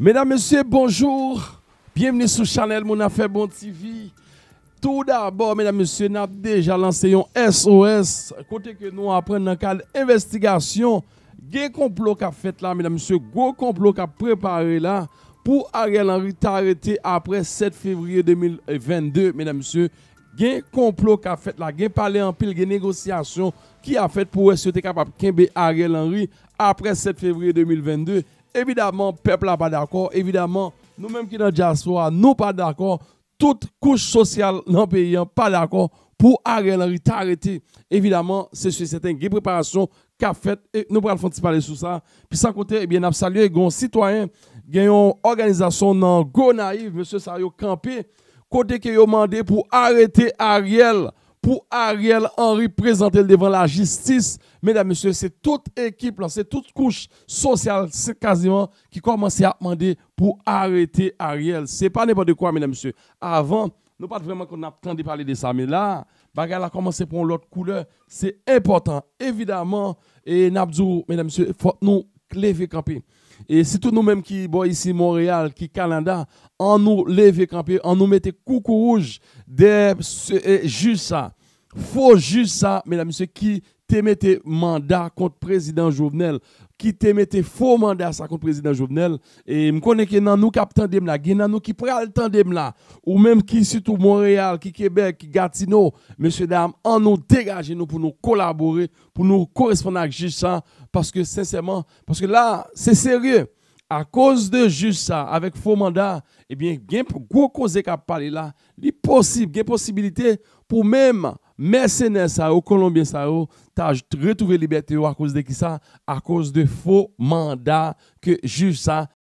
Mesdames, Messieurs, bonjour. Bienvenue sur Chanel Mon Affaire Bon TV. Tout d'abord, mesdames, messieurs, nous avons déjà lancé un SOS. Côté que nous apprenons dans le cadre d'investigation, il un complot qui a fait là, mesdames, messieurs, gros complot qui a préparé là pour Ariel Henry t'arrêter après 7 février 2022, mesdames, messieurs. Il un complot qui a fait là, il y en pile, il négociation qui a fait pour être capable de Ariel Henry après 7 février 2022. Évidemment, le peuple n'est pas d'accord. Évidemment, nous-mêmes qui dans le diaspora, nous pas d'accord. Toute couche sociale dans le pays n'est hein, pas d'accord pour arrêter, arrêter. Évidemment, c'est sur préparation qu'a fait. Et nous allons parler sur ça. Puis sans côté, eh bien, nous saluons les citoyens, une organisation dans Go Naïve, M. Sayo Campé, côté qui a demandé pour arrêter Ariel pour Ariel en présenter devant la justice. Mesdames, et Messieurs, c'est toute équipe, c'est toute couche sociale, c'est quasiment qui commence à demander pour arrêter Ariel. C'est pas n'importe quoi, mesdames, Messieurs. Avant, nous pas vraiment qu'on attendait parler de ça, mais là, bagarre a commencé pour l'autre couleur. C'est important, évidemment. Et Nabdou, mesdames, Messieurs, faut nous lever camper. Et c'est tout nous-mêmes qui, bon, ici, Montréal, qui, Canada, en nous lever camper, en nous mettre coucou rouge des juste ça. Faux juste ça, mesdames et messieurs, qui te mette mandat contre président Jovenel, qui te mette faux mandat ça contre président Jovenel, et me connais que nan nous captant de là, nous qui temps de là, ou même qui surtout Montréal, qui Québec, qui Gatineau, messieurs dames, en nous dégager nous pour nous collaborer, pour nous correspondre avec juste ça, parce que sincèrement, parce que là, c'est sérieux à cause de juste ça, avec faux mandat, eh bien, il y a gros cause qui a parlé là, il possible, y a possibilité pour même mercenaires ça Colombien ça t'as retrouvé liberté à cause de qui ça à cause de faux mandats que juge ça